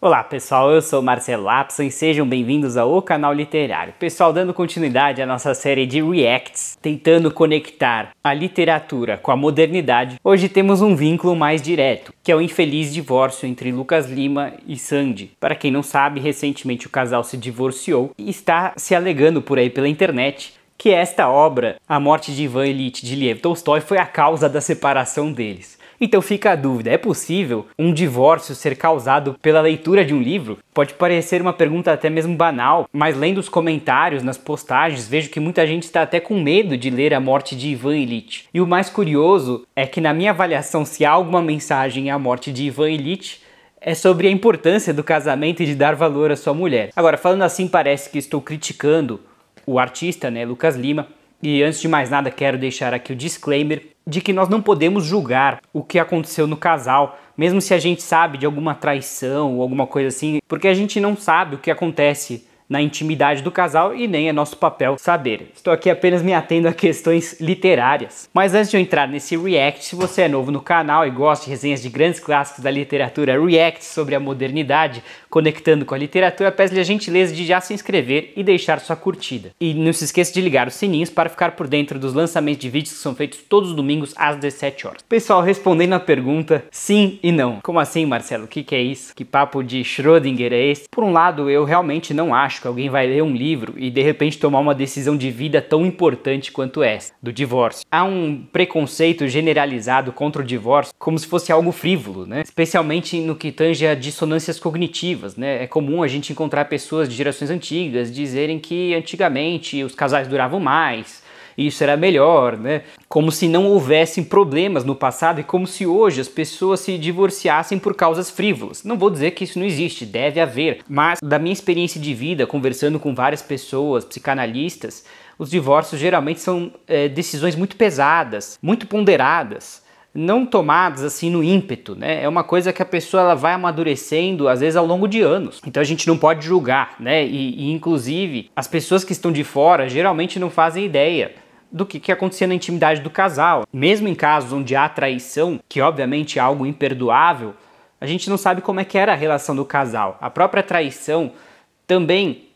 Olá pessoal, eu sou Marcelo Lapson e sejam bem-vindos ao canal literário. Pessoal, dando continuidade à nossa série de reacts, tentando conectar a literatura com a modernidade, hoje temos um vínculo mais direto, que é o infeliz divórcio entre Lucas Lima e Sandy. Para quem não sabe, recentemente o casal se divorciou e está se alegando por aí pela internet que esta obra, A Morte de Ivan Ilitch de Liev Tolstói, foi a causa da separação deles. Então fica a dúvida: é possível um divórcio ser causado pela leitura de um livro? Pode parecer uma pergunta até mesmo banal, mas lendo os comentários nas postagens, vejo que muita gente está até com medo de ler A Morte de Ivan Illich. E o mais curioso é que, na minha avaliação, se há alguma mensagem à morte de Ivan Illich, é sobre a importância do casamento e de dar valor à sua mulher. Agora, falando assim, parece que estou criticando o artista, né, Lucas Lima. E antes de mais nada, quero deixar aqui o disclaimer de que nós não podemos julgar o que aconteceu no casal, mesmo se a gente sabe de alguma traição ou alguma coisa assim, porque a gente não sabe o que acontece na intimidade do casal e nem é nosso papel saber. Estou aqui apenas me atendo a questões literárias. Mas antes de eu entrar nesse react, se você é novo no canal e gosta de resenhas de grandes clássicos da literatura react sobre a modernidade, conectando com a literatura, peço-lhe a gentileza de já se inscrever e deixar sua curtida. E não se esqueça de ligar os sininhos para ficar por dentro dos lançamentos de vídeos que são feitos todos os domingos às 17 horas. Pessoal, respondendo a pergunta, sim e não. Como assim, Marcelo? O que, que é isso? Que papo de Schrödinger é esse? Por um lado, eu realmente não acho que alguém vai ler um livro e de repente tomar uma decisão de vida tão importante quanto essa, do divórcio. Há um preconceito generalizado contra o divórcio como se fosse algo frívolo, né? Especialmente no que tange a dissonâncias cognitivas, né? É comum a gente encontrar pessoas de gerações antigas dizerem que antigamente os casais duravam mais, isso era melhor, né? Como se não houvessem problemas no passado e como se hoje as pessoas se divorciassem por causas frívolas. Não vou dizer que isso não existe, deve haver, mas da minha experiência de vida, conversando com várias pessoas, psicanalistas, os divórcios geralmente são é, decisões muito pesadas, muito ponderadas não tomadas assim no ímpeto, né? É uma coisa que a pessoa ela vai amadurecendo às vezes ao longo de anos. Então a gente não pode julgar, né? E, e inclusive as pessoas que estão de fora geralmente não fazem ideia do que, que acontecia na intimidade do casal. Mesmo em casos onde há traição, que obviamente é algo imperdoável, a gente não sabe como é que era a relação do casal. A própria traição também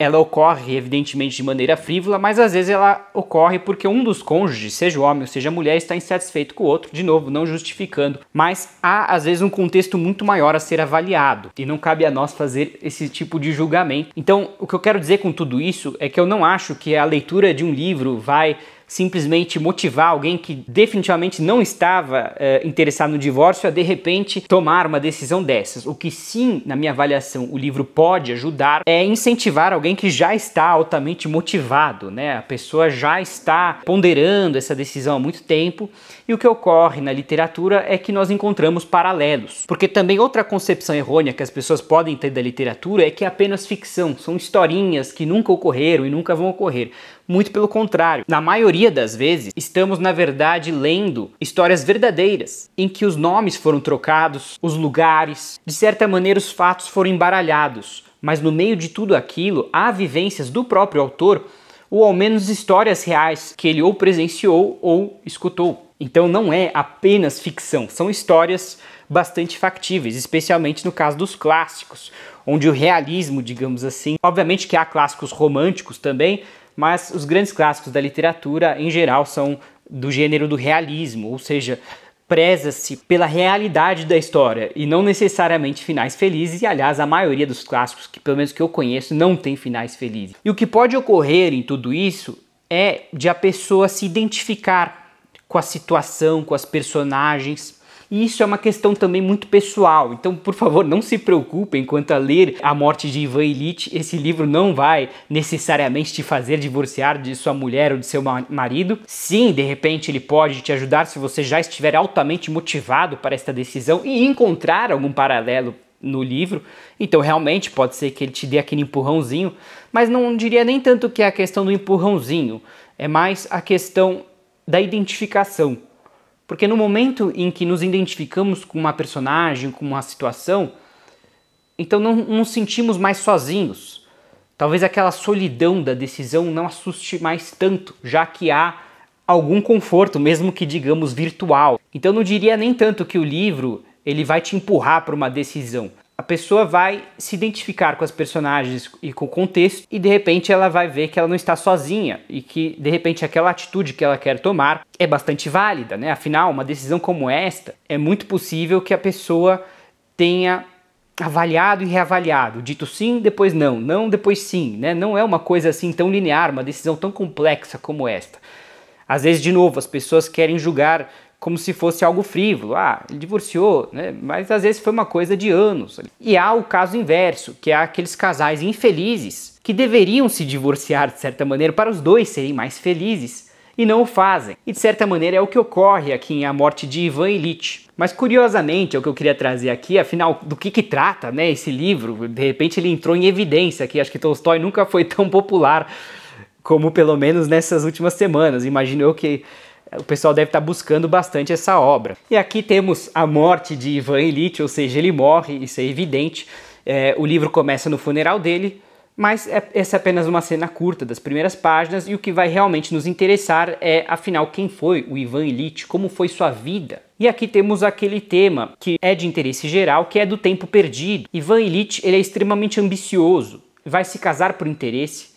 ela ocorre, evidentemente, de maneira frívola, mas às vezes ela ocorre porque um dos cônjuges, seja homem ou seja mulher, está insatisfeito com o outro, de novo, não justificando. Mas há, às vezes, um contexto muito maior a ser avaliado e não cabe a nós fazer esse tipo de julgamento. Então, o que eu quero dizer com tudo isso é que eu não acho que a leitura de um livro vai simplesmente motivar alguém que definitivamente não estava eh, interessado no divórcio a de repente tomar uma decisão dessas. O que sim, na minha avaliação, o livro pode ajudar é incentivar alguém que já está altamente motivado, né? A pessoa já está ponderando essa decisão há muito tempo e o que ocorre na literatura é que nós encontramos paralelos. Porque também outra concepção errônea que as pessoas podem ter da literatura é que é apenas ficção, são historinhas que nunca ocorreram e nunca vão ocorrer. Muito pelo contrário, na maioria das vezes, estamos na verdade lendo histórias verdadeiras, em que os nomes foram trocados, os lugares, de certa maneira os fatos foram embaralhados, mas no meio de tudo aquilo há vivências do próprio autor ou ao menos histórias reais que ele ou presenciou ou escutou. Então não é apenas ficção, são histórias bastante factíveis, especialmente no caso dos clássicos, onde o realismo, digamos assim, obviamente que há clássicos românticos também, mas os grandes clássicos da literatura, em geral, são do gênero do realismo, ou seja, preza-se pela realidade da história e não necessariamente finais felizes, e aliás, a maioria dos clássicos, que pelo menos que eu conheço, não tem finais felizes. E o que pode ocorrer em tudo isso é de a pessoa se identificar com a situação, com as personagens, e isso é uma questão também muito pessoal. Então, por favor, não se preocupem quanto a ler A Morte de Ivan Ilitch. Esse livro não vai necessariamente te fazer divorciar de sua mulher ou de seu marido. Sim, de repente ele pode te ajudar se você já estiver altamente motivado para esta decisão e encontrar algum paralelo no livro. Então, realmente, pode ser que ele te dê aquele empurrãozinho, mas não diria nem tanto que é a questão do empurrãozinho, é mais a questão da identificação. Porque no momento em que nos identificamos com uma personagem, com uma situação, então não nos sentimos mais sozinhos. Talvez aquela solidão da decisão não assuste mais tanto, já que há algum conforto, mesmo que digamos virtual. Então não diria nem tanto que o livro ele vai te empurrar para uma decisão, a pessoa vai se identificar com as personagens e com o contexto, e de repente ela vai ver que ela não está sozinha e que de repente aquela atitude que ela quer tomar é bastante válida, né? Afinal, uma decisão como esta é muito possível que a pessoa tenha avaliado e reavaliado, dito sim, depois não, não, depois sim, né? Não é uma coisa assim tão linear, uma decisão tão complexa como esta. Às vezes, de novo, as pessoas querem julgar como se fosse algo frívolo. Ah, ele divorciou, né? Mas às vezes foi uma coisa de anos. E há o caso inverso, que é aqueles casais infelizes que deveriam se divorciar de certa maneira para os dois serem mais felizes e não o fazem. E de certa maneira é o que ocorre aqui em A Morte de Ivan Lit. Mas curiosamente, é o que eu queria trazer aqui, afinal, do que que trata, né, esse livro? De repente ele entrou em evidência aqui, acho que Tolstói nunca foi tão popular como pelo menos nessas últimas semanas. Imagino eu que o pessoal deve estar tá buscando bastante essa obra. E aqui temos a morte de Ivan Illich, ou seja, ele morre, isso é evidente. É, o livro começa no funeral dele, mas é, essa é apenas uma cena curta das primeiras páginas e o que vai realmente nos interessar é, afinal, quem foi o Ivan Illich, como foi sua vida. E aqui temos aquele tema que é de interesse geral, que é do tempo perdido. Ivan Illich ele é extremamente ambicioso, vai se casar por interesse,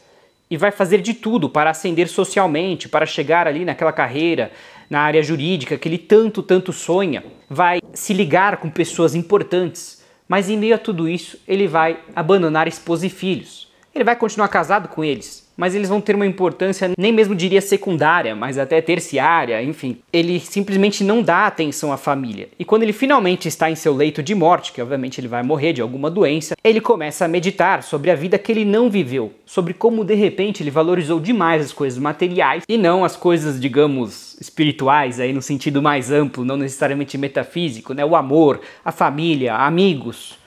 e vai fazer de tudo para ascender socialmente, para chegar ali naquela carreira, na área jurídica que ele tanto, tanto sonha. Vai se ligar com pessoas importantes, mas em meio a tudo isso, ele vai abandonar esposa e filhos. Ele vai continuar casado com eles, mas eles vão ter uma importância, nem mesmo diria secundária, mas até terciária, enfim. Ele simplesmente não dá atenção à família. E quando ele finalmente está em seu leito de morte, que obviamente ele vai morrer de alguma doença, ele começa a meditar sobre a vida que ele não viveu, sobre como de repente ele valorizou demais as coisas materiais e não as coisas, digamos, espirituais, aí no sentido mais amplo, não necessariamente metafísico, né? O amor, a família, amigos,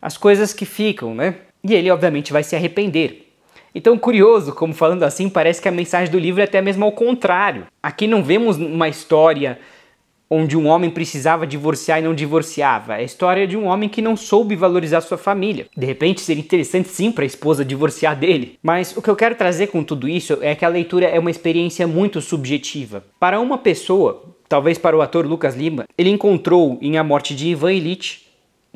as coisas que ficam, né? E ele obviamente vai se arrepender. Então, curioso, como falando assim, parece que a mensagem do livro é até mesmo ao contrário. Aqui não vemos uma história onde um homem precisava divorciar e não divorciava. É a história de um homem que não soube valorizar sua família. De repente, seria interessante sim para a esposa divorciar dele. Mas o que eu quero trazer com tudo isso é que a leitura é uma experiência muito subjetiva. Para uma pessoa, talvez para o ator Lucas Lima, ele encontrou em A Morte de Ivan Illich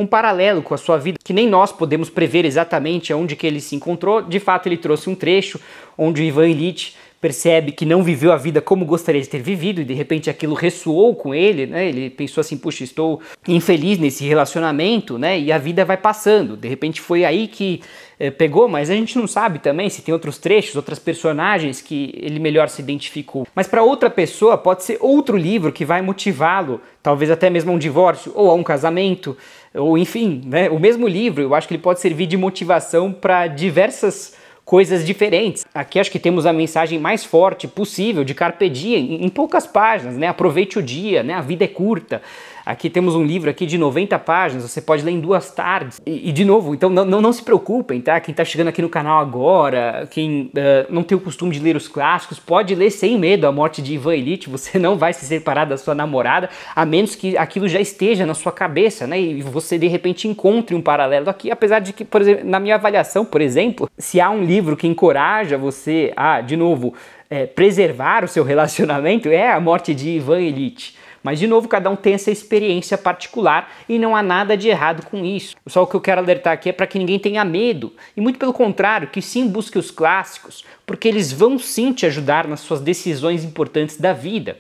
um paralelo com a sua vida, que nem nós podemos prever exatamente onde que ele se encontrou. De fato, ele trouxe um trecho onde Ivan Illich percebe que não viveu a vida como gostaria de ter vivido e de repente aquilo ressoou com ele, né? Ele pensou assim, puxa, estou infeliz nesse relacionamento, né? E a vida vai passando. De repente foi aí que eh, pegou, mas a gente não sabe também se tem outros trechos, outras personagens que ele melhor se identificou. Mas para outra pessoa pode ser outro livro que vai motivá-lo, talvez até mesmo a um divórcio ou a um casamento ou enfim, né, o mesmo livro, eu acho que ele pode servir de motivação para diversas coisas diferentes. Aqui acho que temos a mensagem mais forte possível de Carpe Diem, em poucas páginas, né? Aproveite o dia, né? A vida é curta. Aqui temos um livro aqui de 90 páginas, você pode ler em duas tardes. E, e de novo, então não, não, não, se preocupem, tá? Quem está chegando aqui no canal agora, quem uh, não tem o costume de ler os clássicos, pode ler sem medo A Morte de Ivan Elite, você não vai se separar da sua namorada, a menos que aquilo já esteja na sua cabeça, né? E você de repente encontre um paralelo aqui, apesar de que, por exemplo, na minha avaliação, por exemplo, se há um livro que encoraja você a, de novo, é, preservar o seu relacionamento, é A Morte de Ivan Elite. Mas de novo, cada um tem essa experiência particular e não há nada de errado com isso. Só o que eu quero alertar aqui é para que ninguém tenha medo e muito pelo contrário, que sim busque os clássicos, porque eles vão sim te ajudar nas suas decisões importantes da vida.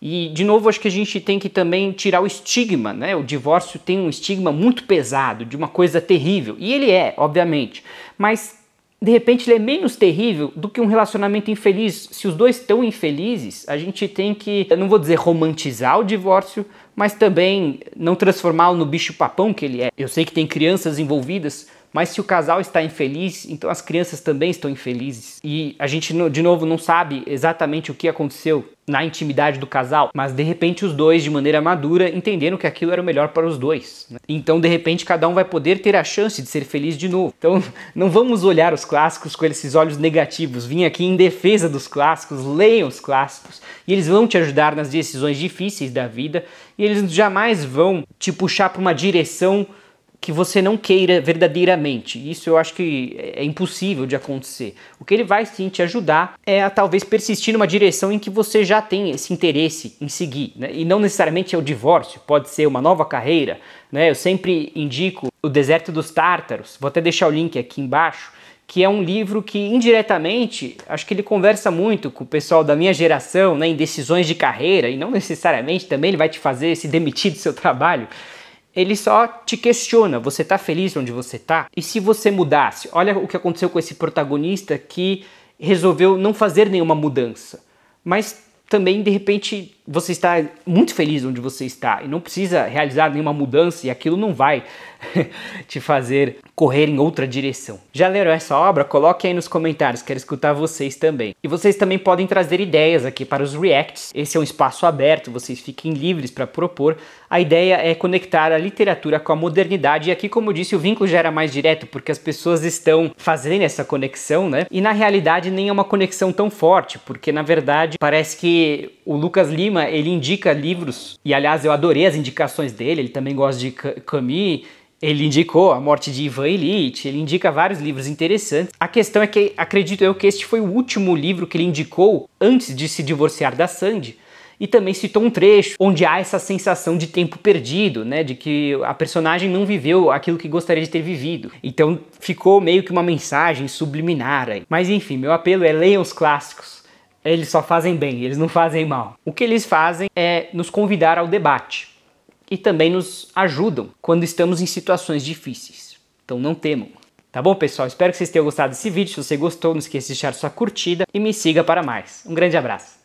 E, de novo, acho que a gente tem que também tirar o estigma, né? O divórcio tem um estigma muito pesado, de uma coisa terrível. E ele é, obviamente. Mas de repente ele é menos terrível do que um relacionamento infeliz. Se os dois estão infelizes, a gente tem que, eu não vou dizer romantizar o divórcio, mas também não transformá-lo no bicho papão que ele é. Eu sei que tem crianças envolvidas, mas se o casal está infeliz, então as crianças também estão infelizes. E a gente, de novo, não sabe exatamente o que aconteceu na intimidade do casal, mas de repente os dois, de maneira madura, entenderam que aquilo era o melhor para os dois. Né? Então, de repente, cada um vai poder ter a chance de ser feliz de novo. Então, não vamos olhar os clássicos com esses olhos negativos. Vim aqui em defesa dos clássicos, leiam os clássicos e eles vão te ajudar nas decisões difíceis da vida e eles jamais vão te puxar para uma direção que você não queira verdadeiramente. Isso eu acho que é impossível de acontecer. O que ele vai sim te ajudar é a talvez persistir numa direção em que você já tem esse interesse em seguir. Né? E não necessariamente é o divórcio, pode ser uma nova carreira. Né? Eu sempre indico O Deserto dos Tártaros, vou até deixar o link aqui embaixo. Que é um livro que indiretamente acho que ele conversa muito com o pessoal da minha geração né, em decisões de carreira, e não necessariamente também ele vai te fazer se demitir do seu trabalho, ele só te questiona: você tá feliz onde você tá? E se você mudasse? Olha o que aconteceu com esse protagonista que resolveu não fazer nenhuma mudança, mas também de repente você está muito feliz onde você está e não precisa realizar nenhuma mudança e aquilo não vai te fazer correr em outra direção. Já leram essa obra? Coloque aí nos comentários, quero escutar vocês também. E vocês também podem trazer ideias aqui para os reacts. Esse é um espaço aberto, vocês fiquem livres para propor. A ideia é conectar a literatura com a modernidade e aqui, como eu disse, o vínculo já era mais direto porque as pessoas estão fazendo essa conexão, né? E na realidade nem é uma conexão tão forte, porque na verdade parece que o Lucas Lima ele indica livros, e aliás, eu adorei as indicações dele, ele também gosta de Camus, ele indicou A Morte de Ivan Elite, ele indica vários livros interessantes. A questão é que acredito eu que este foi o último livro que ele indicou antes de se divorciar da Sandy. E também citou um trecho onde há essa sensação de tempo perdido, né? De que a personagem não viveu aquilo que gostaria de ter vivido. Então ficou meio que uma mensagem subliminar aí. Mas enfim, meu apelo é leiam os clássicos eles só fazem bem, eles não fazem mal. O que eles fazem é nos convidar ao debate e também nos ajudam quando estamos em situações difíceis. Então não temam. Tá bom, pessoal? Espero que vocês tenham gostado desse vídeo. Se você gostou, não esqueça de deixar sua curtida e me siga para mais. Um grande abraço.